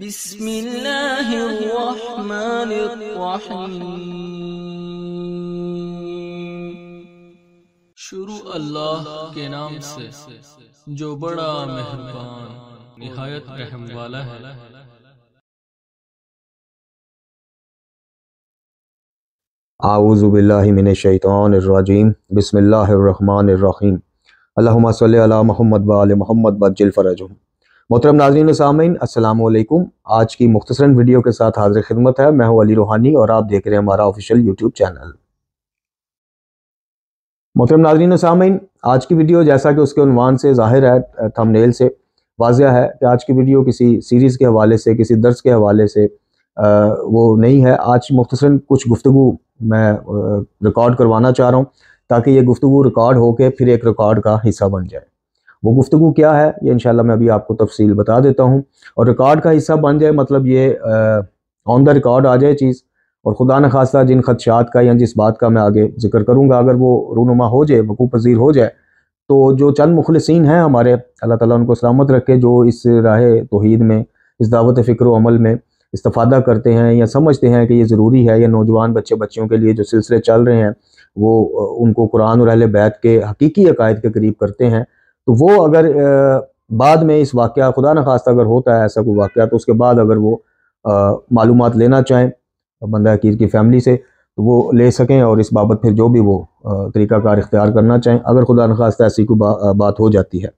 بسم الله الرحمن الرحيم شروع اللہ کے نام سے جو بڑا مہربان نہایت رحم والا ہے اعوذ باللہ من الشیطان الرجیم بسم اللہ الرحمن الرحیم اللہم صلی علی محمد و محمد و جل मोहतरम नाजरीन सामीन असलकुम आज की मुख्तसरा वीडियो के साथ हाजिर खिदमत है मैं हूँ अली रूहानी और आप देख रहे हैं हमारा ऑफिशियल यूट्यूब चैनल मोहतरम नाजरीन सामीन आज की वीडियो जैसा कि उसके उनवान से जाहिर है थमनेल से वाजिया है कि आज की वीडियो किसी सीरीज़ के हवाले से किसी दर्ज के हवाले से आ, वो नहीं है आज मुख्तसरा कुछ गुफ्तु मैं रिकॉर्ड करवाना चाह रहा हूँ ताकि ये गुफ्तु रिकॉर्ड होकर फिर एक रिकॉर्ड का हिस्सा बन जाए वो गुफ्तु क्या है ये इन मैं अभी आपको तफसील बता देता हूँ और रिकॉर्ड का हिस्सा बन जाए मतलब ये ऑन द रिकॉर्ड आ जाए चीज़ और खुदा न खासा जिन खदशात का या जिस बात का मैं आगे जिक्र करूँगा अगर वो रूनुमा हो जाए वकू पजीर हो जाए तो जो चंद मुखलसिन हैं हमारे अल्लाह ताली उनको सलामत रखे जो इस राह तोहद में इस दावत फ़िक्र अमल में इस्तादा करते हैं या समझते हैं कि ये ज़रूरी है या नौजवान बच्चे बच्चियों के लिए जो सिलसिले चल रहे हैं वो उनको कुरान और अहल बैत के हकीकी अकायद के करीब करते हैं तो वो अगर बाद में इस वाक़ खुदा न अगर होता है ऐसा कोई वाक़ तो उसके बाद अगर वो मालूम लेना चाहें बंदा अकीर की फैमिली से तो वो ले सकें और इस बाबत फिर जो भी वो तरीक़ाकार इख्तियार करना चाहें अगर खुदा न ऐसी कोई बा, बात हो जाती है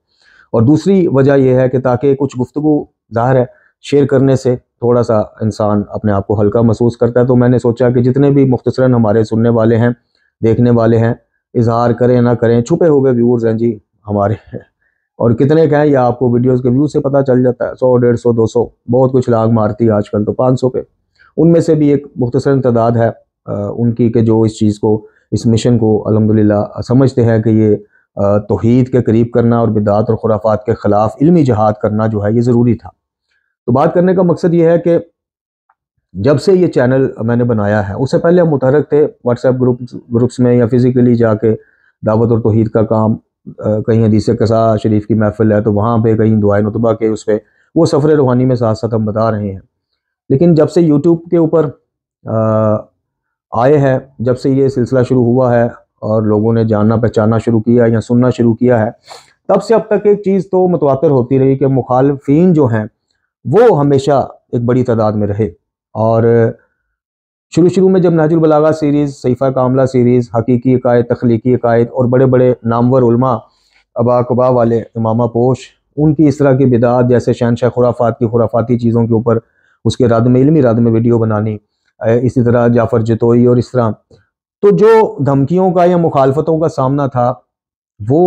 और दूसरी वजह यह है कि ताकि कुछ गुफ्तु ज़ाहिर है शेयर करने से थोड़ा सा इंसान अपने आप को हल्का महसूस करता है तो मैंने सोचा कि जितने भी मुख्तरा हमारे सुनने वाले हैं देखने वाले हैं इजहार करें ना करें छुपे हुए व्यूअर्स हैं जी हमारे और कितने के हैं ये आपको वीडियोस के व्यू से पता चल जाता है सौ डेढ़ सौ दो सौ बहुत कुछ लाग मारती है आजकल तो पाँच सौ पे उनमें से भी एक मुख्तर तादाद है आ, उनकी के जो इस चीज़ को इस मिशन को अलहमदिल्ला समझते हैं कि ये तोहद के करीब करना और बिदात और खुराफात के ख़िलाफ़ इलमी जहाद करना जो है ये ज़रूरी था तो बात करने का मकसद ये है कि जब से ये चैनल मैंने बनाया है उससे पहले हम मुतहरक थे व्हाट्सएप ग्रुप ग्रुप्स में या फिज़िकली जाके दावत और तोहद का काम कहीं हदीस कसा शरीफ की महफिल है तो वहाँ पर कहीं दुआ नतबा के उस पर वो सफ़र रूहानी में साथ साथ हम बता रहे हैं लेकिन जब से यूट्यूब के ऊपर आए हैं जब से ये सिलसिला शुरू हुआ है और लोगों ने जानना पहचानना शुरू किया या सुनना शुरू किया है तब से अब तक एक चीज़ तो मुतवा होती रही कि मुखालफी जो हैं वो हमेशा एक बड़ी तादाद में रहे और शुरू शुरू में जब नाजुल बलागा सीरीज़ सईफ़ा कामला सीरीज़ हकीकी अकायद तख्लीकी अकायद और बड़े बड़े नामवर उलमा अबा कबा वाले इमामा पोश उनकी इस तरह की बिदात जैसे शहनशाह खुराफात की खुराफाती चीज़ों के ऊपर उसके रद में इलमी रद में वीडियो बनानी इसी तरह जाफ़र जतोई और इस तरह तो जो धमकियों का या मुखालफतों का सामना था वो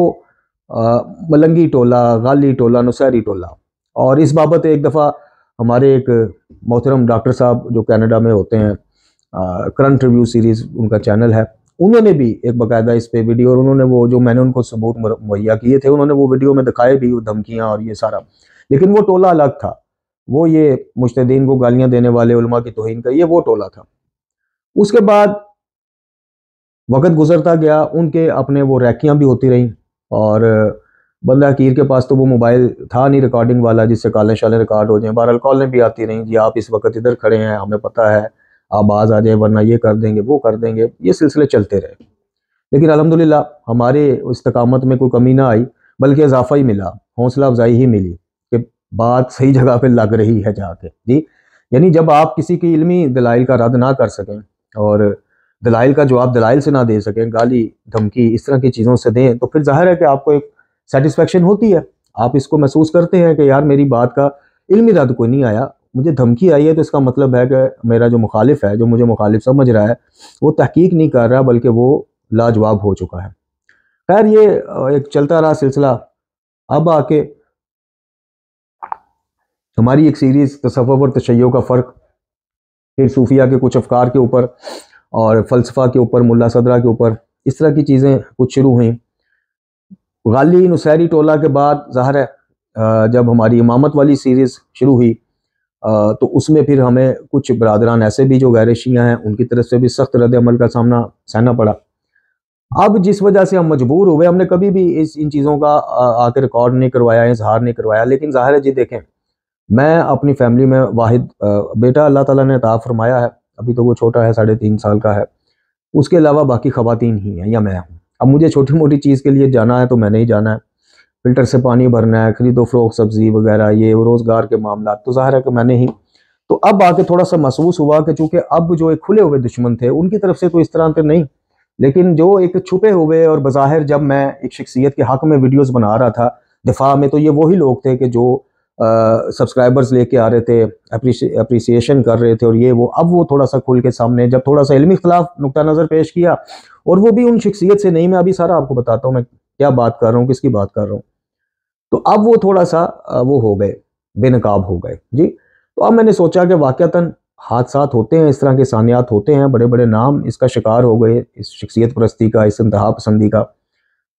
आ, मलंगी टोला गाली टोला नुसैरी टोला और इस बाबत एक दफ़ा हमारे एक मोहतरम डॉक्टर साहब जो कनाडा में होते हैं करंट रिव्यू सीरीज़ उनका चैनल है उन्होंने भी एक बाकायदा इस पे वीडियो और उन्होंने वो जो मैंने उनको सबूत मुहैया किए थे उन्होंने वो वीडियो में दिखाए भी धमकियाँ और ये सारा लेकिन वो टोला अलग था वो ये मुश्तदीन को गालियाँ देने वाले उलमा की तोहन का ये वो टोला था उसके बाद वक़्त गुजरता गया उनके अपने वो रैकियाँ भी होती रहीं और बंदा कीर के पास तो वो मोबाइल था नहीं रिकॉर्डिंग वाला जिससे कॉलें शालें रिकॉर्ड हो जाए बहरहाल कॉलें भी आती रहीं जी आप इस वक्त इधर खड़े हैं हमें पता है आज आ जाए वरना ये कर देंगे वो कर देंगे ये सिलसिले चलते रहे लेकिन अलहमदिल्ला हमारे इस्तकामत में कोई कमी ना आई बल्कि इजाफा ही मिला हौसला अफजाई ही मिली कि बात सही जगह पर लग रही है जाके जी यानी जब आप किसी की इलमी दलाइल का रद्द ना कर सकें और दलाइल का जवाब दलाइल से ना दे सकें गाली धमकी इस तरह की चीज़ों से दें तो फिर जाहिर है कि आपको एक सेटिस्फेक्शन होती है आप इसको महसूस करते हैं कि यार मेरी बात का इल्मी रद्द कोई नहीं आया मुझे धमकी आई है तो इसका मतलब है कि मेरा जो मुखालिफ है जो मुझे मुखालिफ समझ रहा है वो तहकीक नहीं कर रहा बल्कि वो लाजवाब हो चुका है खैर ये एक चलता रहा सिलसिला अब आके हमारी एक सीरीज़ तसव्वुफ और तशैयों का फ़र्क फिर सूफिया के कुछ अफकार के ऊपर और फ़लसफ़ा के ऊपर मुल्ला सदरा के ऊपर इस तरह की चीज़ें कुछ शुरू हुई गाली नुसैरी टोला के बाद ज़ाहिर है जब हमारी इमामत वाली सीरीज़ शुरू हुई तो उसमें फिर हमें कुछ बरदरान ऐसे भी जो गैर शिया हैं उनकी तरफ से भी सख्त रद्द अमल का सामना सहना पड़ा अब जिस वजह से हम मजबूर हुए हमने कभी भी इस इन चीज़ों का आके रिकॉर्ड नहीं करवाया इजहार नहीं करवाया लेकिन ज़ाहिर है जी देखें मैं अपनी फैमिली में वाहिद बेटा अल्लाह ताला ने ताफ़ फरमाया है अभी तो वो छोटा है साढ़े तीन साल का है उसके अलावा बाकी ख़वातीन ही हैं या मैं हूँ अब मुझे छोटी मोटी चीज़ के लिए जाना है तो मैंने ही जाना है फ़िल्टर से पानी भरना है खरीदो फ़रोख सब्ज़ी वगैरह ये रोज़गार के मामला तो ज़ाहिर है कि मैंने ही तो अब आके थोड़ा सा महसूस हुआ कि चूंकि अब जो एक खुले हुए दुश्मन थे उनकी तरफ से तो इस तरह के नहीं लेकिन जो एक छुपे हुए और बाहिर जब मैं एक शख्सियत के हक़ में वीडियोज़ बना रहा था दिफा में तो ये वही लोग थे कि जो सब्सक्राइबर्स लेके आ रहे थे अप्रिसिएशन कर रहे थे और ये वो अब वो थोड़ा सा खुल के सामने जब थोड़ा सा इलमी खिलाफ नुकता नज़र पेश किया और वो भी उन शख्सियत से नहीं मैं अभी सारा आपको बताता हूँ मैं क्या बात कर रहा हूँ किसकी बात कर रहा हूँ तो अब वो थोड़ा सा वो हो गए बेनकाब हो गए जी तो अब मैंने सोचा कि वाक़ता हादसात होते हैं इस तरह के सानियात होते हैं बड़े बड़े नाम इसका शिकार हो गए इस शख्सियत परस्ती का इस इंतहा पसंदी का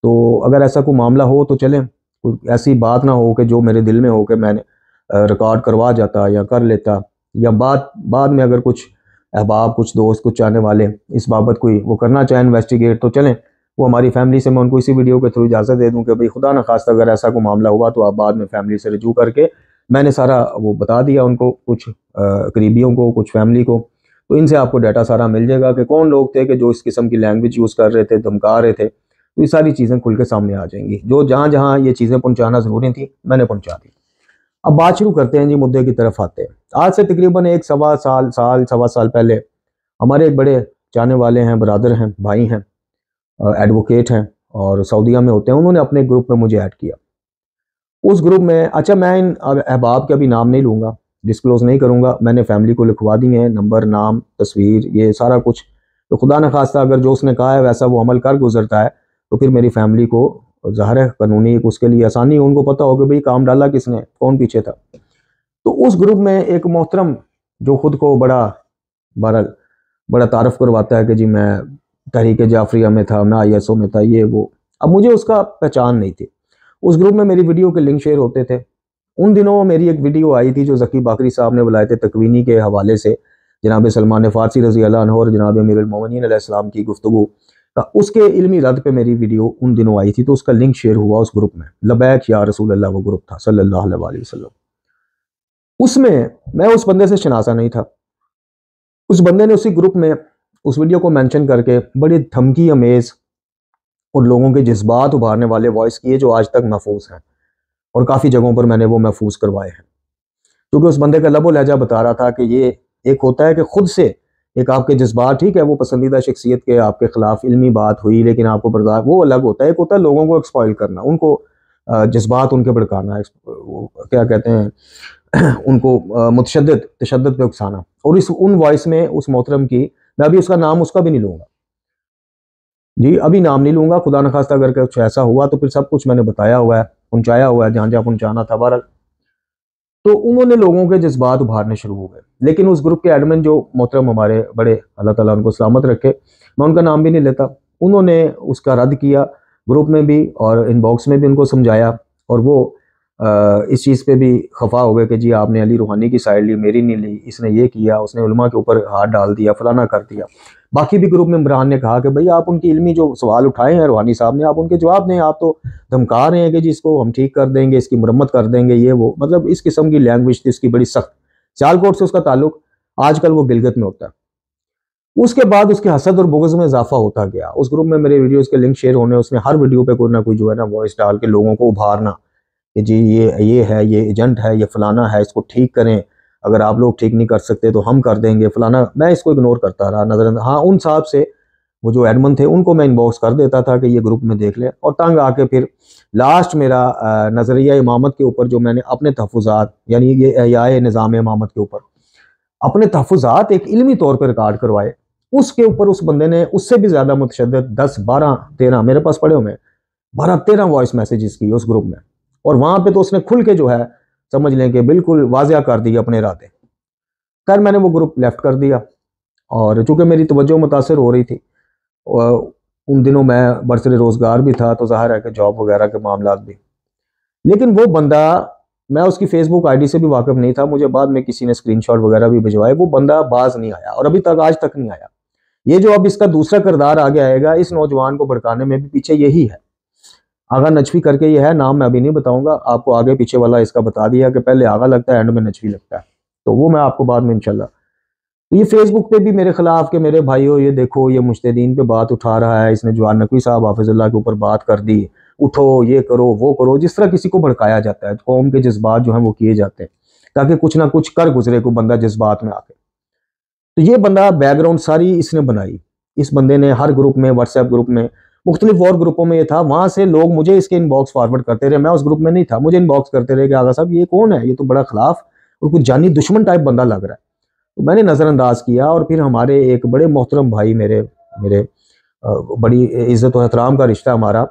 तो अगर ऐसा कोई मामला हो तो चलें ऐसी बात ना हो कि जो मेरे दिल में हो कि मैंने रिकॉर्ड करवा जाता या कर लेता या बाद बाद में अगर कुछ अहबाब कुछ दोस्त कुछ आने वाले इस बाबत कोई वो करना चाहे इन्वेस्टिगेट तो चलें वो हमारी फैमिली से मैं उनको इसी वीडियो के थ्रू इजाज़त दे दूँ कि भाई खुदा न खास अगर ऐसा कोई मामला हुआ तो आप बाद में फैमिली से रजू करके मैंने सारा वो बता दिया उनको कुछ करीबियों को कुछ फैमिली को तो इनसे आपको डाटा सारा मिल जाएगा कि कौन लोग थे कि जो इस किस्म की लैंग्वेज यूज़ कर रहे थे धमका रहे थे तो ये सारी चीज़ें खुल के सामने आ जाएंगी जो जहाँ जहाँ ये चीज़ें पहुँचाना ज़रूरी थी मैंने पहुँचा दी अब बात शुरू करते हैं जी मुद्दे की तरफ आते हैं आज से तकरीबन एक सवा साल साल सवा साल पहले हमारे एक बड़े जाने वाले हैं बरदर हैं भाई हैं एडवोकेट हैं और सऊदीया में होते हैं उन्होंने अपने ग्रुप में मुझे ऐड किया उस ग्रुप में अच्छा मैं इन अहबाब के अभी नाम नहीं लूँगा डिस्क्लोज़ नहीं करूँगा मैंने फैमिली को लिखवा दी हैं नंबर नाम तस्वीर ये सारा कुछ तो खुदा न खास्ता अगर जो उसने कहा है वैसा वो अमल कर गुजरता है तो फिर मेरी फैमिली को ज़ाहिर कानूनी एक उसके लिए आसानी उनको पता हो कि भाई काम डाला किसने कौन पीछे था तो उस ग्रुप में एक मोहतरम जो खुद को बड़ा बड़ा बड़ा तारफ़ करवाता है कि जी मैं तहरीक जाफरिया में था मैं आई में था ये वो अब मुझे उसका पहचान नहीं थी उस ग्रुप में मेरी वीडियो के लिंक शेयर होते थे उन दिनों मेरी एक वीडियो आई थी जो जकी बाकरी साहब ने बुलाए थे तकवीनी के हवाले से जनाब सलमान फ़ारसी रजी अल्लाह और जनाब मिरमिन की गुफ्तु उसके इलमी रद्द पे मेरी वीडियो उन दिनों आई थी तो उसका लिंक शेयर हुआ उस ग्रुप में लबैक या रसूल अल्लाह वो ग्रुप था सल्ला वसलम उसमें मैं उस बंदे से शनासा नहीं था उस बंदे ने उसी ग्रुप में उस वीडियो को मेंशन करके बड़ी धमकी अमेज और लोगों के जज्बात उभारने वाले वॉइस किए जो आज तक महफूज हैं और काफ़ी जगहों पर मैंने वो महफूज करवाए हैं क्योंकि उस बंदे का लबो लहजा बता रहा था कि ये एक होता है कि खुद से एक आपके जज्बात ठीक है वो पसंदीदा शख्सियत के आपके खिलाफ इलमी बात हुई लेकिन आपको बर्दाश्त वो अलग होता है एक होता है लोगों को एक्सपॉयल करना उनको जज्बात उनके भड़काना क्या कहते हैं उनको मुतशद तशद पे उकसाना और इस उन वॉइस में उस मोहतरम की मैं अभी उसका नाम उसका भी नहीं लूंगा जी अभी नाम नहीं लूंगा खुदा न खास्ता अगर कुछ ऐसा हुआ तो फिर सब कुछ मैंने बताया हुआ है पहुंचाया हुआ है जहां जहां पहुंचाना था बहरल तो उन्होंने लोगों के जज्बात उभारने शुरू हो गए लेकिन उस ग्रुप के एडमिन जो मोहतरम हमारे बड़े अल्लाह तला उनको सलामत रखे मैं उनका नाम भी नहीं लेता उन्होंने उसका रद्द किया ग्रुप में भी और इनबॉक्स में भी उनको समझाया और वो इस चीज़ पे भी खफा हो गए कि जी आपने अली रूहानी की साइड ली मेरी नहीं ली इसने ये किया उसने उलमा के ऊपर हाथ डाल दिया फलाना कर दिया बाकी भी ग्रुप मेम्बरान ने कहा कि भाई आप उनकी इलमी जो सवाल उठाए हैं रूहानी साहब ने आप उनके जवाब दें आप तो धमका रहे हैं कि जी इसको हम ठीक कर देंगे इसकी मरम्मत कर देंगे ये वो मतलब इस किस्म की लैंग्वेज थी इसकी बड़ी सख्त चालकोट से उसका ताल्लुक आजकल वो गिलगत में होता है उसके बाद उसके हसद और बुगज में इजाफा होता गया उस ग्रुप में मेरे वीडियोस के लिंक शेयर होने उसमें हर वीडियो पे कोई ना कोई जो है ना वॉइस डाल के लोगों को उभारना कि जी ये ये है ये एजेंट है ये फ़लाना है इसको ठीक करें अगर आप लोग ठीक नहीं कर सकते तो हम कर देंगे फ़लाना मैं इसको इग्नोर करता रहा नजर हाँ उन साहब से वो जो एडमन थे उनको मैं इनबॉक्स कर देता था कि ये ग्रुप में देख ले और तंग आके फिर लास्ट मेरा नज़रिया इमामत के ऊपर जो मैंने अपने तहफात यानी ये एयाए निज़ाम इमामत के ऊपर अपने तहफात एक इलमी तौर पर रिकॉर्ड करवाए उसके ऊपर उस बंदे ने उससे भी ज़्यादा मुतशद दस बारह तेरह मेरे पास पड़े हुए हैं बारह तेरह वॉइस मैसेज की उस ग्रुप में और वहाँ पे तो उसने खुल के जो है समझ लें कि बिल्कुल वाजिया कर दिया अपने इरादे खैर मैंने वो ग्रुप लेफ्ट कर दिया और चूंकि मेरी तवज्जो मुतासर हो रही थी उन दिनों मैं बरसर रोज़गार भी था तो ज़ाहिर है कि जॉब वगैरह के मामला भी लेकिन वो बंदा मैं उसकी फेसबुक आईडी से भी वाकफ़ नहीं था मुझे बाद में किसी ने स्क्रीनशॉट वगैरह भी भिजवाए वो बंदा बाज नहीं आया और अभी तक आज तक नहीं आया ये जो अब इसका दूसरा किरदार आगे आएगा इस नौजवान को भड़काने में भी पीछे यही है आगा नचवी करके ये है नाम मैं अभी नहीं बताऊंगा आपको आगे पीछे वाला इसका बता दिया कि पहले आगा लगता है एंड में नचवी लगता है तो वो मैं आपको बाद में इनशाला तो ये फेसबुक पे भी मेरे खिलाफ के मेरे भाइयों ये देखो ये मुश्तदीन पे बात उठा रहा है इसने जवान नकवी साहब हाफिजुल्लाह के ऊपर बात कर दी उठो ये करो वो करो जिस तरह किसी को भड़काया जाता है कौम के जज्बात जो है वो किए जाते हैं ताकि कुछ ना कुछ कर गुजरे को बंदा जज्बात में आके तो ये बंदा बैकग्राउंड सारी इसने बनाई इस बंदे ने हर ग्रुप में व्हाट्सएप ग्रुप में मुख्तलिफ और ग्रुपों में ये था वहाँ से लोग मुझे इसके इनबॉक्स फॉरवर्ड करते रहे मैं उस ग्रुप में नहीं था मुझे इनबॉक्स करते रहे कि आगा साहब ये कौन है ये तो बड़ा खिलाफ और कुछ जानी दुश्मन टाइप बंदा लग रहा है तो मैंने नज़रअंदाज किया और फिर हमारे एक बड़े मोहतरम भाई मेरे मेरे बड़ी इज़्ज़त और एहतराम का रिश्ता हमारा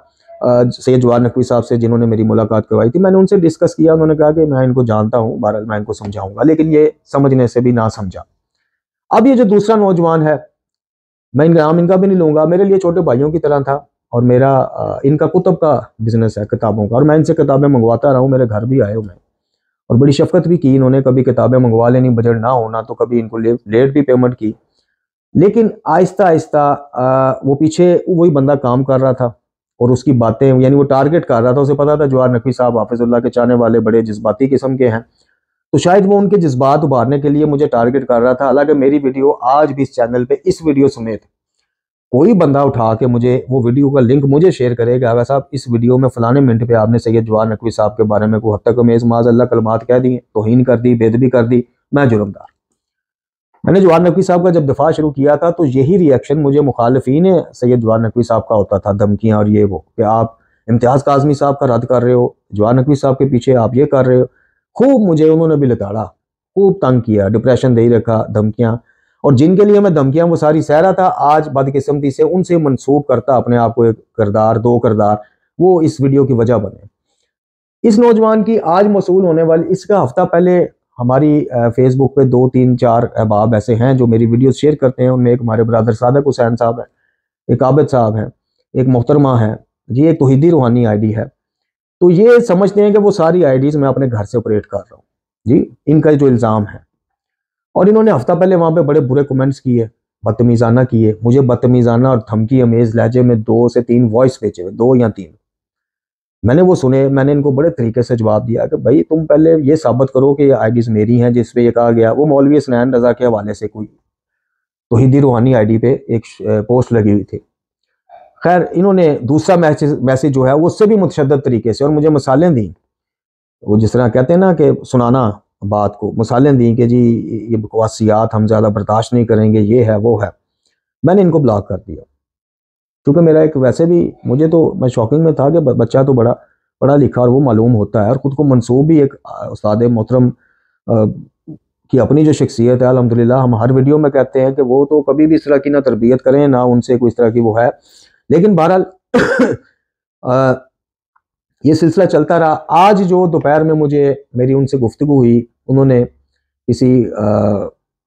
सैद जवाहर नकवी साहब से जिन्होंने मेरी मुलाकात करवाई थी मैंने उनसे डिस्कस किया उन्होंने कहा कि मैं इनको जानता हूँ बहरहाल मैं इनको समझाऊंगा लेकिन ये समझने से भी ना समझा अब ये जो दूसरा नौजवान है मैं इनका नाम इनका भी नहीं लूँगा मेरे लिए छोटे भाइयों की तरह था और मेरा इनका कुतुब का बिजनेस है किताबों का और मैं इनसे किताबें मंगवाता रहा हूँ मेरे घर भी आए हुए हैं और बड़ी शफकत भी की इन्होंने कभी किताबें मंगवा लेनी बजट ना होना तो कभी इनको लेट भी पेमेंट की लेकिन आहिस्ता आहिस्ता वो पीछे वही बंदा काम कर रहा था और उसकी बातें यानी वो टारगेट कर रहा था उसे पता था जवाहर नकवी साहब हाफिजुल्ला के चाहने वाले बड़े जज्बाती किस्म के हैं तो शायद वो उनके जज्बात उभारने के लिए मुझे टारगेट कर रहा था हालांकि मेरी वीडियो आज भी इस चैनल पे इस वीडियो समेत कोई बंदा उठा के मुझे वो वीडियो का लिंक मुझे शेयर करेगा अगर साहब इस वीडियो में फलाने मिनट पे आपने सैयद जवान नकवी साहब के बारे में को हद तक मेज माज अल्लाह कलमात कह दी तोहन कर दी बेदबी कर दी मैं जुर्मदार मैंने जवाहर नकवी साहब का जब दफा शुरू किया था तो यही रिएक्शन मुझे मुखालफी सैयद जवान नकवी साहब का होता था धमकियाँ और ये वो कि आप इम्तियाज़ काजमी साहब का रद्द कर रहे हो जवान नकवी साहब के पीछे आप ये कर रहे हो खूब मुझे उन्होंने भी लताड़ा खूब तंग किया डिप्रेशन दे रखा धमकियाँ और जिनके लिए मैं धमकियाँ वो सारी सह रहा था आज बदकिस्मती से उनसे मनसूब करता अपने आप को एक करदार दो करदार वो इस वीडियो की वजह बने इस नौजवान की आज मौसू होने वाली इसका हफ्ता पहले हमारी फेसबुक पे दो तीन चार अहबाब ऐसे हैं जो मेरी वीडियो शेयर करते हैं उनमें एक हमारे ब्रादर सादक हुसैन साहब हैं एक आबिद साहब हैं एक मोहतरमा हैं ये एक तोहिदी रूहानी आईडी है तो ये समझते हैं कि वो सारी आईडीज मैं अपने घर से ऑपरेट कर रहा हूँ जी इनका जो इल्ज़ाम है और इन्होंने हफ्ता पहले वहाँ पे बड़े बुरे कमेंट्स किए बदतमीज़ाना किए मुझे बदतमीज़ाना और धमकी अमेज लहजे में दो से तीन वॉइस भेजे हुए दो या तीन मैंने वो सुने मैंने इनको बड़े तरीके से जवाब दिया कि भाई तुम पहले ये साबित करो कि ये आईडीज़ मेरी हैं जिस पे ये कहा गया वो मौलवी स्नैन रजा के हवाले से कोई तो हिंदी रूहानी आईडी पे एक पोस्ट लगी हुई थी खैर इन्होंने दूसरा मैसेज मैसेज जो है वो उससे भी मुतशद तरीके से और मुझे मसालें दी वो जिस तरह कहते हैं ना कि सुनाना बात को मसालें दी कि जी ये बकवासियात हम ज़्यादा बर्दाश्त नहीं करेंगे ये है वो है मैंने इनको ब्लॉक कर दिया क्योंकि मेरा एक वैसे भी मुझे तो मैं शौकिंग में था कि बच्चा तो बड़ा पढ़ा लिखा और वो मालूम होता है और ख़ुद को मनसूब भी एक उस्ताद मोहतरम की अपनी जो शख्सियत है अलहमदिल्ला हम हर वीडियो में कहते हैं कि वो तो कभी भी इस तरह की ना तरबियत करें ना उनसे कोई इस तरह की वो है लेकिन बहरहाल ये सिलसिला चलता रहा आज जो दोपहर में मुझे मेरी उनसे गुफ्तु हुई उन्होंने किसी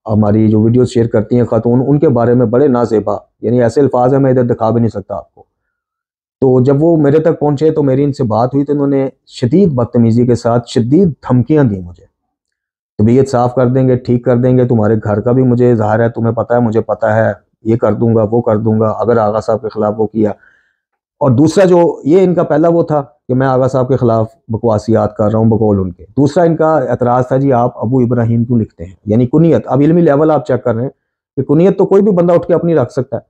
हमारी जो वीडियो शेयर करती हैं खातून उनके बारे में बड़े नाजेबा यानी ऐसे अल्फाज हैं मैं इधर दिखा भी नहीं सकता आपको तो जब वो मेरे तक पहुंचे तो मेरी इनसे बात हुई तो उन्होंने शदीद बदतमीज़ी के साथ शदीद धमकियाँ दी मुझे तबीयत साफ़ कर देंगे ठीक कर देंगे तुम्हारे घर का भी मुझे इजहार है तुम्हें पता है मुझे पता है ये कर दूंगा वो कर दूंगा अगर आगा साहब के खिलाफ वो किया और दूसरा जो ये इनका पहला वो था कि मैं आगा साहब के खिलाफ बकवासियात कर रहा हूँ बकौल उनके दूसरा इनका एतराज़ था जी आप अबू इब्राहिम क्यों लिखते हैं यानी कुनीत अब इलमी लेवल आप चेक कर रहे हैं कि कुनीत तो कोई भी बंदा उठ के अपनी रख सकता है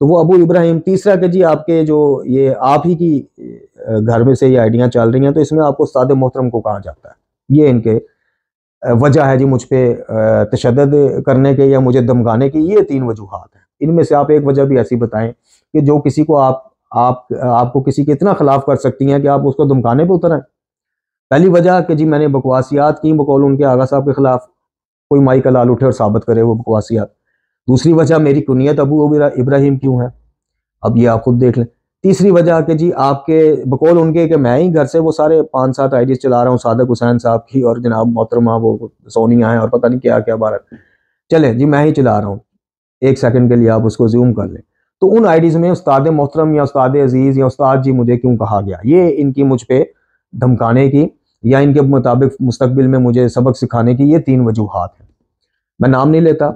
तो वो अबू इब्राहिम तीसरा के जी आपके जो ये आप ही की घर में से ये आइडियाँ चल रही हैं तो इसमें आपको साद मोहतरम को कहा जाता है ये इनके वजह है जी मुझ पर तशद करने के या मुझे धमकाने की ये तीन वजूहत हैं इनमें से आप एक वजह भी ऐसी बताएं कि जो किसी को आप आप आपको किसी के इतना खिलाफ कर सकती हैं कि आप उसको धमकाने पर उतर आए पहली वजह कि जी मैंने बकवासियात की बकौल उनके आगा साहब के खिलाफ कोई माई का लाल उठे और साबित करे वो बकवासियात दूसरी वजह मेरी कुनीत अबू इब्राहिम क्यों है अब ये आप खुद देख लें तीसरी वजह कि जी आपके बकौल उनके कि मैं ही घर से वो सारे पाँच सात आईडीज चला रहा हूँ सादक हुसैन साहब की और जनाब मोहतरमा वो सोनिया हैं और पता नहीं क्या क्या भारत चले जी मैं ही चला रहा हूँ एक सेकंड के लिए आप उसको जूम कर लें तो उन आईडीज़ में उस्ताद मोहतरम या उस्ताद अजीज़ या उस्ताद जी मुझे क्यों कहा गया ये इनकी मुझ पर धमकाने की या इनके मुताबिक मुस्तबिल में मुझे सबक सिखाने की ये तीन वजूहत हैं मैं नाम नहीं लेता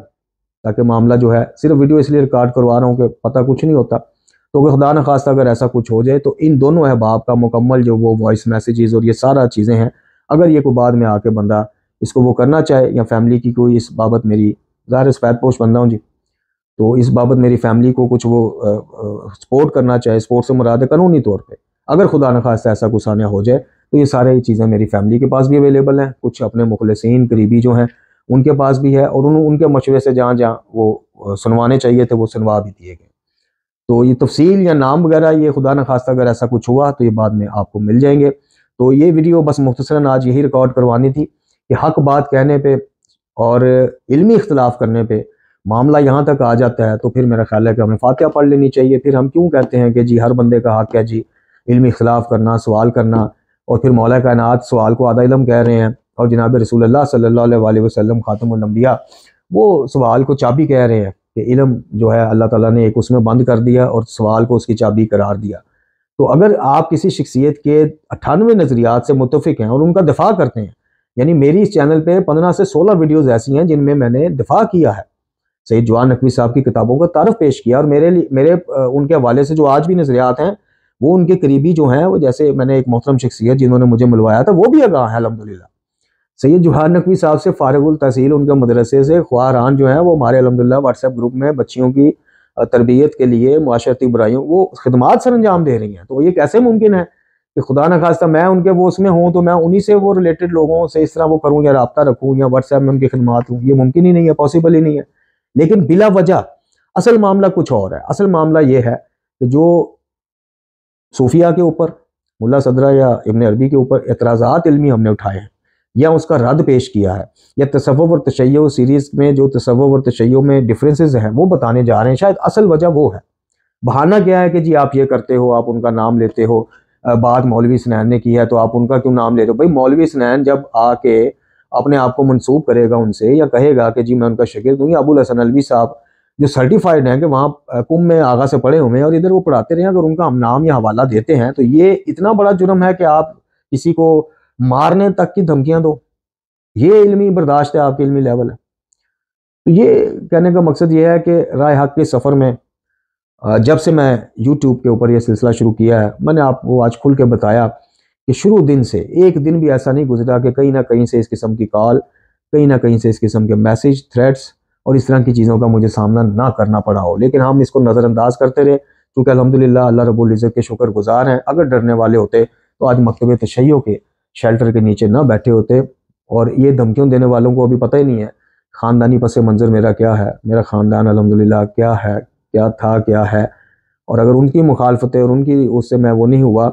ताकि मामला जो है सिर्फ वीडियो इसलिए रिकॉर्ड करवा रहा हूँ कि पता कुछ नहीं होता तो अगर खुदा न अगर ऐसा कुछ हो जाए तो इन दोनों अहबाब का मुकम्मल जो वो वॉइस मैसेजेस और ये सारा चीज़ें हैं अगर ये को बाद में आके बंदा इसको वो करना चाहे या फैमिली की कोई इस बाबत मेरी ज़ाहिर सफ़ैद पोश बंदा हूँ जी तो इस बाबत मेरी फैमिली को कुछ वो सपोर्ट करना चाहे सपोर्ट से मुराद है कानूनी तौर पर अगर खुदा न खास्ता ऐसा कुछ आने हो जाए तो ये सारी चीज़ें मेरी फैमिली के पास भी अवेलेबल हैं कुछ अपने मुखलसिन करीबी जो हैं उनके पास भी है और उनके मशवरे से जहाँ जहाँ वो सुनवाने चाहिए थे वो सुनवा भी दिए गए तो ये तफसील या नाम वगैरह ये खुदा न खास्ता अगर ऐसा कुछ हुआ तो ये बाद में आपको मिल जाएंगे तो ये वीडियो बस मुख्तसरा आज यही रिकॉर्ड करवानी थी कि हक बात कहने पर और इलमी इख्तलाफ करने पर मामला यहाँ तक आ जाता है तो फिर मेरा ख्याल है कि हमें फातिहा पढ़ लेनी चाहिए फिर हम क्यों कहते हैं कि जी हर बंदे का हक है जी इलम ख़िलाफ़ करना सवाल करना और फिर मौला कायनात सवाल को आधा इलम कह रहे हैं और जनाब रसूल सल्ला वसलम ख़ातमबिया वो सवाल को चाबी कह रहे हैं कि इलम जो है अल्लाह ताला ने एक उसमें बंद कर दिया और सवाल को उसकी चाबी करार दिया तो अगर आप किसी शख्सियत के अठानवे नज़रियात से मुतफिक हैं और उनका दफा करते हैं यानी मेरी इस चैनल पर पंद्रह से सोलह वीडियोज़ ऐसी हैं जिनमें मैंने दफा किया है सईद जवान नकवी साहब की किताबों का तारफ पेश किया और मेरे लिए मेरे उनके हवाले से जो आज भी नज़रियात हैं वो उनके करीबी जो हैं वो जैसे मैंने एक मोहतरम शख्सियत जिन्होंने मुझे मिलवाया था वो भी आगा है अलहमदिल्ला सैयद जुहार नकवी साहब से फ़ारगुल तहसील उनके मदरसे से ख्वारान जो हैं वो हमारे अलहमदिल्ला व्हाट्सएप ग्रुप में बच्चियों की तरबियत के लिए माशरती बुराइयों वो खदमात सर अंजाम दे रही हैं तो ये कैसे मुमकिन है कि खुदा न खास्ता मैं उनके वो उसमें हूँ तो मैं उन्हीं से वो रिलेटेड लोगों से इस तरह वो करूँ या रबता रखूँ या व्हाट्सएप में उनकी खदमात लूँ ये मुमकिन ही नहीं है पॉसिबल ही नहीं है लेकिन बिला वजह असल मामला कुछ और है असल मामला ये है कि जो सूफिया के ऊपर मुला सदरा या इबन अरबी के ऊपर एतराज़ात इलमी हमने उठाए हैं या उसका रद्द पेश किया है या तसव्व और तशैय सीरीज़ में जो तसव्व और तशैय में डिफरेंसेस हैं वो बताने जा रहे हैं शायद असल वजह वो है बहाना क्या है कि जी आप ये करते हो आप उनका नाम लेते हो बात मौलवी स्नैन ने की है तो आप उनका क्यों नाम ले रहे हो भाई मौलवी स्नैन जब आके अपने आप को मनसूब करेगा उनसे या कहेगा कि जी मैं उनका शिक्र दूँगी अबुल हसन अलवी साहब जो सर्टिफाइड हैं कि वहाँ कुंभ में आगा से पड़े हुए हैं और इधर वो पढ़ाते रहे अगर उनका हम नाम या हवाला देते हैं तो ये इतना बड़ा जुर्म है कि आप किसी को मारने तक की धमकियाँ दो ये इलमी बर्दाश्त है आपके इलमी लेवल है तो ये कहने का मकसद ये है कि राय हक के सफ़र में जब से मैं यूट्यूब के ऊपर यह सिलसिला शुरू किया है मैंने आपको आज खुल के बताया कि शुरू दिन से एक दिन भी ऐसा नहीं गुजरा कि कहीं ना कहीं से इस किस्म की कॉल कहीं ना कहीं से इस किस्म के मैसेज थ्रेट्स और इस तरह की चीज़ों का मुझे सामना ना करना पड़ा हो लेकिन हम इसको नज़रअंदाज करते रहे क्योंकि अलहमदिल्ला अल्लाह रबुल्ज़त के शुक्र गुजार हैं अगर डरने वाले होते तो आज मकतब तशैयों के शेल्टर के नीचे ना बैठे होते और ये धमकियों देने वालों को अभी पता ही नहीं है ख़ानदानी पस मंज़र मेरा क्या है मेरा ख़ानदान अलहमदिल्ला क्या है क्या था क्या है और अगर उनकी मुखालफतें और उनकी उससे मैं वो नहीं हुआ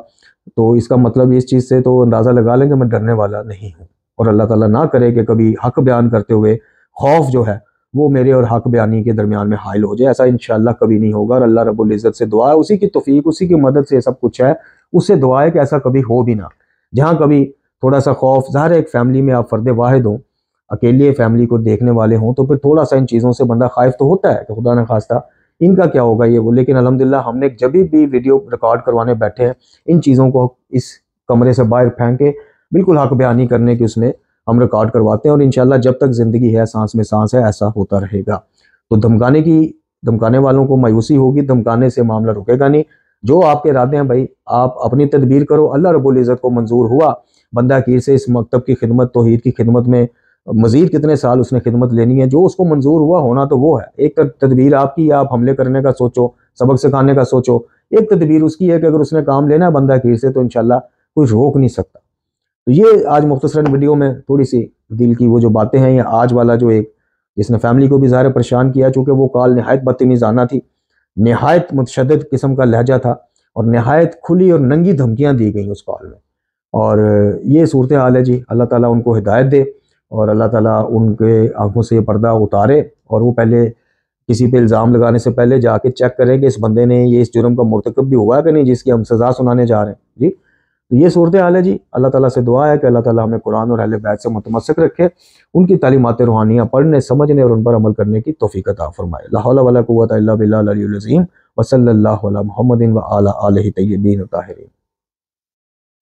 तो इसका मतलब इस चीज़ से तो अंदाज़ा लगा लें कि मैं डरने वाला नहीं हूँ और अल्लाह ताला ना करे कि कभी हक बयान करते हुए खौफ जो है वो मेरे और हक बयानी के दरमियान में हायल हो जाए ऐसा इन कभी नहीं होगा और अल्लाह रब्बुल इज़्ज़त से दुआ है उसी की तफीक उसी की मदद से सब कुछ है उससे दुआ है कि ऐसा कभी हो भी ना जहाँ कभी थोड़ा सा खौफ ज़ाहिर एक फैमिली में आप फ़र्द वाहिद हों अकेले फैमिली को देखने वाले हों तो फिर थोड़ा सा इन चीज़ों से बंदा खाइफ तो होता है कि खुदा ना खास्ता इनका क्या होगा ये वो लेकिन अलहमदिल्ला हमने जब भी वीडियो रिकॉर्ड करवाने बैठे हैं इन चीज़ों को इस कमरे से बाहर फेंक के बिल्कुल हक बयानी करने की उसमें हम रिकॉर्ड करवाते हैं और इन जब तक ज़िंदगी है सांस में सांस है ऐसा होता रहेगा तो धमकाने की धमकाने वालों को मायूसी होगी धमकाने से मामला रुकेगा नहीं जो आपके इरादे हैं भाई आप अपनी तदबीर करो अल्लाह रबुल्ज़त को मंजूर हुआ बंदा कीर से इस मकतब की खिदमत तोहद की खिदमत में मज़ीद कितने साल उसने खिदमत लेनी है जो उसको मंजूर हुआ होना तो वो है एक तदबीर आपकी आप हमले करने का सोचो सबक सिखाने का सोचो एक तदबीर उसकी है कि अगर उसने काम लेना है बंदा खीर से तो इन कोई रोक नहीं सकता तो ये आज मुख्तर वीडियो में थोड़ी सी दिल की वो जो बातें हैं या आज वाला जो एक जिसने फैमिली को भी ज़ाहिर परेशान किया चूँकि वो कॉल नहायत बदतमीज़ाना थी नहायत मुतशद किस्म का लहजा था और नहायत खुली और नंगी धमकियाँ दी गई उस कॉल में और ये सूरत हाल है जी अल्लाह ताला उनको हिदायत दे और अल्लाह ताला उनके आंखों से ये पर्दा उतारे और वो पहले किसी पे इल्ज़ाम लगाने से पहले जाके चेक करें कि इस बंदे ने ये इस जुर्म का मरतकब भी हुआ कि नहीं जिसकी हम सज़ा सुनाने जा रहे हैं जी तो ये सूरत हाल है जी अल्लाह ताला से दुआ है कि अल्लाह ताला हमें कुरान और अहल बैत से मतमसक रखे उनकी तालीमत रूहानियाँ पढ़ने समझने और उन पर अमल करने की तोफ़ीक़ अता फरमाए लाहौला वला कुव्वत इल्ला बिल्लाह व आला आलिहि तय्यबीन ताहिरीन